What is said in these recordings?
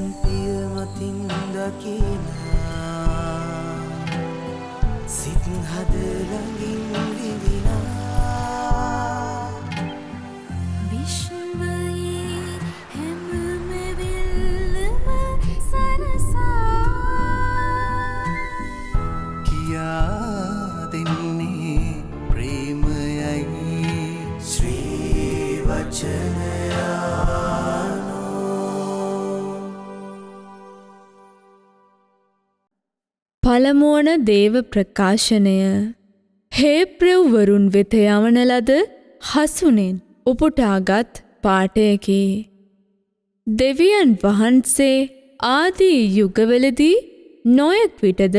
පිය මතින් දකින සිත් හදළඟින් විඳිනා පළමුවන දේව ප්‍රකාශනය හේප්‍රව්වරුන් වෙත යවන ලද හසුනෙන් උපුටාගත් පාටයකි. දෙවියන් වහන්සේ ආදී යුගවලදී නොයෙක් විටද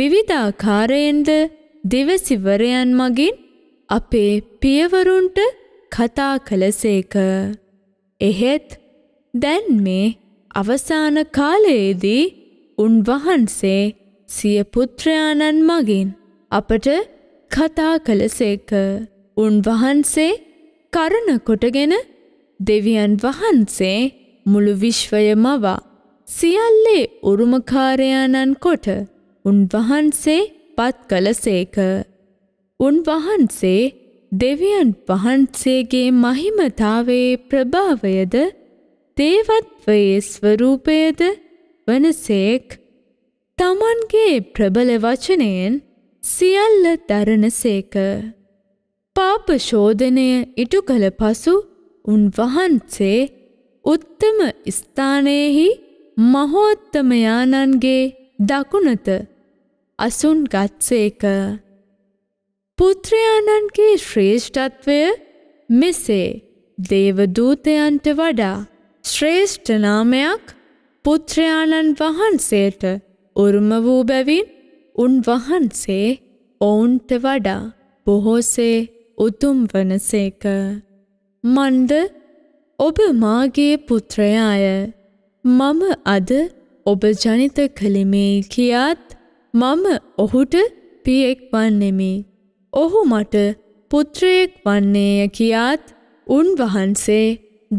විවිධාකාරයෙන්ද දිවසිවරයන් මගින් අපේ පියවරුන්ට කතා කළසේක. එහෙත් දැන් මේ අවසාන කාලයේදී උන්වහන්සේ සිය පුත්‍රයාණන් මගින් අපට කතා කළසේක. උන්වහන්සේ කරන කොටගෙන දෙවියන් වහන්සේ මුළු විශ්වය මවා සියල්ලේ උරුමකාරයාණන් කොට උන්වහන්සේ පත් කළසේක. උන්වහන්සේ දෙවියන් වහන්සේගේ මහිමතාවේ ප්‍රභාවයද දේවත්වයේ ස්වරූපයද වනසේක් තමන්ගේ ප්‍රබල වචනයෙන් සියල්ල දරණ සේක. පාප ශෝධනය ඉටු කළ පසු උන්වහන්සේ උත්තම ස්ථානයෙහි මහෝත්තමයාණන්ගේ දකුණත අසුන් ගත්සේක. පුත්‍රයාණන්ගේ ශ්‍රේෂ්ඨත්වය මෙසේ දේවදූතයන්ට වඩා ශ්‍රේෂ්ඨනාමයක් පුත්‍රයාණන් වහන්සේට උරුම වූ බැවින් උන්වහන්සේ ඔවුන්ට වඩා බොහෝසේ උතුම් වනසේක. මන්ද ඔබ මාගේ පුත්‍රයාය මම අද ඔබ ජනිත කළිමේ කියාත් මම ඔහුට පියෙක් වන්නෙමි. ඔහු මට පුත්‍රයෙක් වන්නේය කියාත් උන්වහන්සේ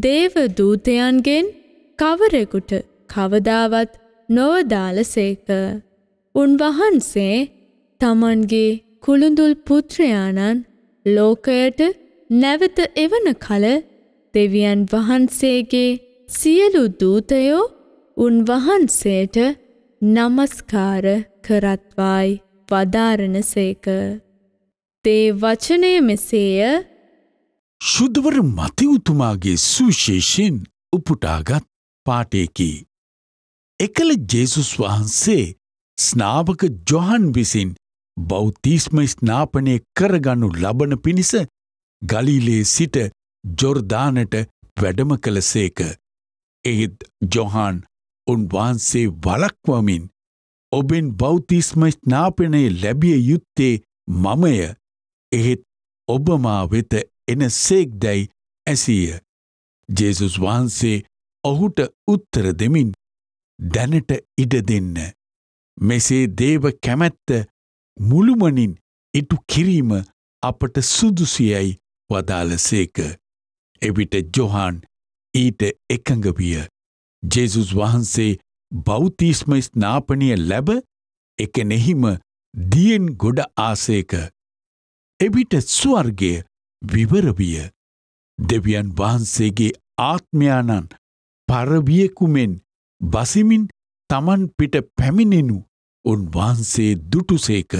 දේව දූතයන්ගෙන් කවරෙකුට කවදාවත් නොවදාල සේක. උන්වහන්සේ තමන්ගේ කුළුඳුල් පුත්‍රයාණන් ලෝකයට නැවත එවන කල දෙවියන් වහන්සේගේ සියලු දූතයෝ උන්වහන්සේට නමස්කාර කරත්වායි වදාරණසේක. තේ වචනය මෙසේය ශුද්ධවර මතිවුතුමාගේ සුවිශේෂයෙන් උපුටාගත් පාටයකි. එකල ජේසුස් වහන්සේ ස්නාවක ජොහන් විසින් බෞතිස්ම ස්නාපනය කරගනු ලබන පිණිස ගලිලේ සිට ජොර්දානට වැඩම කළ සේක. එහෙත් ජොහන් උන්වහන්සේ වලක්වමින් ඔබෙන් බෞතිස්ම ස්නාපනය ලැබිය යුත්තේ මමය එහෙත් ඔබමා වෙත එන සේක්දැයි ඇසීය. ජේසුස් වහන්සේ ඔහුට උත්තර දෙමින් දැනට ඉඩ දෙන්න. මෙසේ දේව කැමැත්ත මුළුමනින් ඉටු කිරීම අපට සුදුසියයි වදාළ සේක. එවිට ජොහන් ඊට එකඟ විය. ජෙසුස් වහන්සේ බෞතිස්ම ස්නාපනය ලැබ එකනෙහිම දියෙන් ගොඩ ආසේක. එවිට ස්වර්ගය විවරවිය. දෙවියන් වහන්සේගේ ආත්මයානන් පරවියකුමෙන් බසිමින් තමන් පිට පැමිණෙනු උන්වහන්සේ දුටුසේක.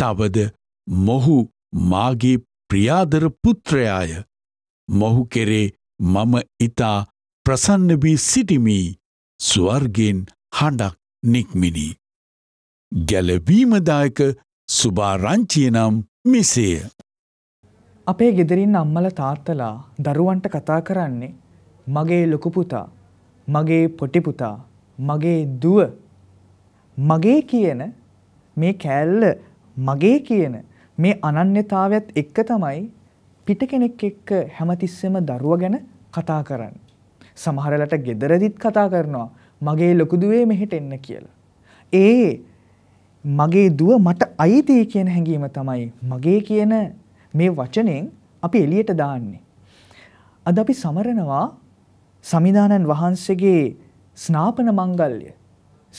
තවද මොහු මාගේ ප්‍රියාදර පුත්‍රයාය. මොහු කෙරේ මම ඊතා ප්‍රසන්න වී සිටිමි. ස්වර්ගෙන් හඬක් නික්මිනි. ගැලවීමදායක සුභාරංචිය නම් මෙසේය. අපේ ගෙදරින් අම්මල තාත්තලා දරුවන්ට කතා කරන්නේ මගේ ලොකුපුතා මගේ පොටිපුතා මගේ දුව මගේ කියන මේ කෑල්ල මගේ කියන මේ අනන්‍යතාවයත් එක්ක තමයි පිට කෙනෙක් එක්ක හැමතිස්සෙම දරුව ගැන කතා කරන්න. සමහරලට ගෙදරදිත් කතා කරනවා මගේ ලොකුදුවේ මෙහෙට එන්න කියලා. ඒ මගේ දුව මට අයිතිය කියන හැඟීම තමයි මගේ කියන මේ වචනෙන් අපි එලියට දාන්නේ. අද අපි සමරනවා සමිදානන් වහන්සේගේ ස්නාපන මංගල්ය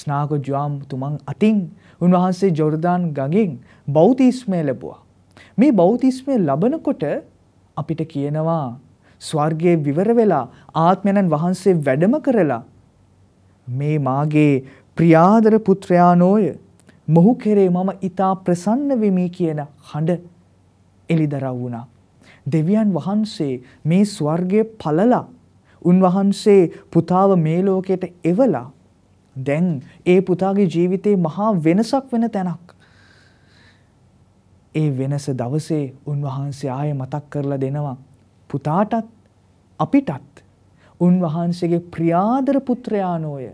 ස්නාග ජ්වාම්තුමන් අතින් උන්වහන්සේ ජොර්දාන් ගඟින් බෞතිස්මය ලැබවා. මේ බෞතිස්මය ලබනකොට අපිට කියනවා ස්වර්ගයේ විවර වෙලා ආත්මයණන් වහන්සේ වැඩම කරලා මේ මාගේ ප්‍රියාදර පුත්‍රයානෝය මොහු කෙරේ මම ඊතා ප්‍රසන්න වෙමි කියන හඬ එලිදරව් වුණා. දෙවියන් වහන්සේ මේ ස්වර්ගයේ පළලා උන්වහන්සේ පුතාව මේ ලෝකයට එවලා දැන් ඒ පුතාගේ ජීවිතේ මහා වෙනසක් වෙන තැනක්. ඒ වෙනස දවසේ උන්වහන්සේ ආය මතක් කරලා දෙනවා. පුතාටත් අපිටත් උන්වහන්සේගේ ප්‍රියාදර පුත්‍රයානෝය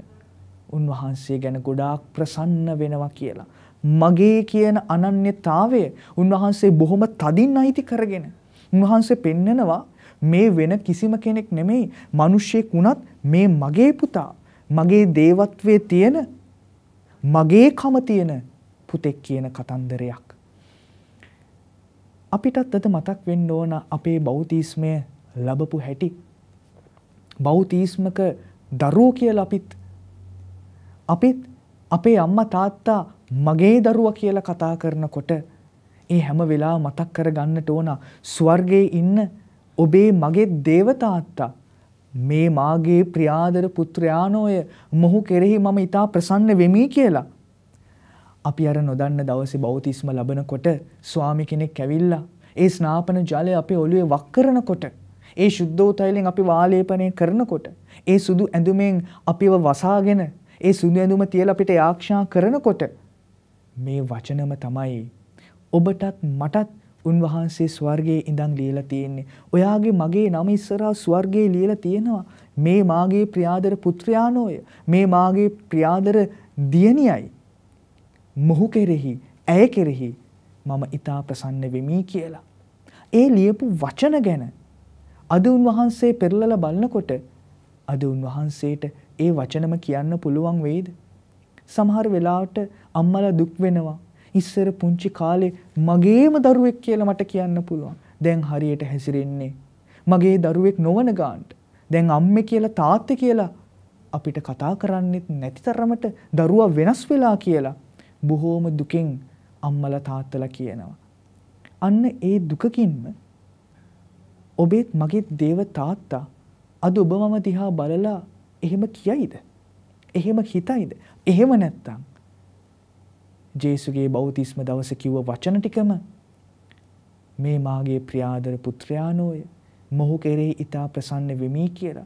උන්වහන්සේ ගැන ගොඩාක් ප්‍රසන්න වෙනවා කියලා. මගේ කියන අනන්‍යතාවය උන්වහන්සේ බොහොම තදින් අයිති කරගෙන. උන්වහන්සේ පෙන්නනවා මේ වෙන කිසිම කෙනෙක් නෙමෙයි. මිනිස්සෙක් වුණත් මේ මගේ පුතා. මගේ දේවත්වයේ තියෙන මගේ කම තියෙන පුතෙක් කියන කතන්දරයක්. අපිටත් අද මතක් වෙන්න ඕන අපේ බෞතිස්මය ලැබපු හැටි. බෞතිස්මක දරුවෝ කියලා අපිත් අපිත් අපේ අම්මා තාත්තා මගේ දරුවා කියලා කතා කරනකොට ඒ හැම වෙලාව මතක් කරගන්නට ඕන ස්වර්ගයේ ඉන්න ඔබේ මගේ දේවතාත්තා මේ මාගේ ප්‍රියාදර පුත්‍රයානෝය මොහු කෙරෙහි මම ඉතා ප්‍රසන්න වෙමි කියලා. අපි අර නොදන්න දවසේ බෞතිස්ම ලබනකොට ස්වාමි කෙනෙක් කැවිල්ලා ඒ ස්නාපන ජලය අපේ ඔළුවේ වක් කරනකොට ඒ ශුද්ධෝතයිලෙන් අපි වාලේපනය කරනකොට ඒ සුදු ඇඳුමෙන් අපිව වසාගෙන ඒ සුදු ඇඳුම තියලා අපිට යාක්ෂා කරනකොට මේ වචනම තමයි ඔබටත් මටත් උන්වහන්සේ ස්වර්ගයේ ඉඳන් ලියලා තියෙන්නේ. ඔයාගේ මගේ නම ඉස්සරහා ස්වර්ගයේ ලියලා තියෙනවා. මේ මාගේ ප්‍රියාදර පුත්‍රයාණෝය. මේ මාගේ ප්‍රියාදර දියණියයි. මොහු කෙරෙහි, ඇය කෙරෙහි මම ඊතා ප්‍රසන්න වෙමි කියලා. ඒ ලියපු වචන ගැන අද උන්වහන්සේ පෙරලලා බලනකොට අද උන්වහන්සේට ඒ වචනම කියන්න පුළුවන් වෙයිද? සමහර වෙලාවට අම්මලා දුක් වෙනවා. ඉස්සර පුංචි කාලේ මගේම දරුවෙක් කියලා මට කියන්න පුළුවන්. දැන් හරියට හැසිරෙන්නේ. මගේ දරුවෙක් නොවන ගාන්ට. දැන් අම්මේ කියලා තාත්තේ කියලා අපිට කතා කරන්නෙත් නැති තරමට දරුවා වෙනස් වෙලා කියලා බොහෝම දුකෙන් අම්මලා තාත්තලා කියනවා. අන්න ඒ දුකකින්ම ඔබෙත් මගේත් දේව තාත්තා අද ඔබ මම දිහා බලලා එහෙම කියයිද? එහෙම හිතයිද? එහෙම නැත්තම් ජේසුගේ බෞතිස්ම දවස කිව්ව වචන ටිකම මේ මාගේ ප්‍රියාදර පුත්‍රයානෝය මොහු කෙරෙහි ඊතා ප්‍රසන්න වෙමි කියලා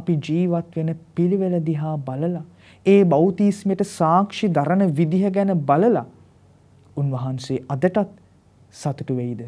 අපි ජීවත් වෙන පිළිවෙල දිහා බලලා ඒ බෞතිස්මයට සාක්ෂි දරන විදිහ ගැන බලලා උන්වහන්සේ අදටත් සතුටු වෙයිද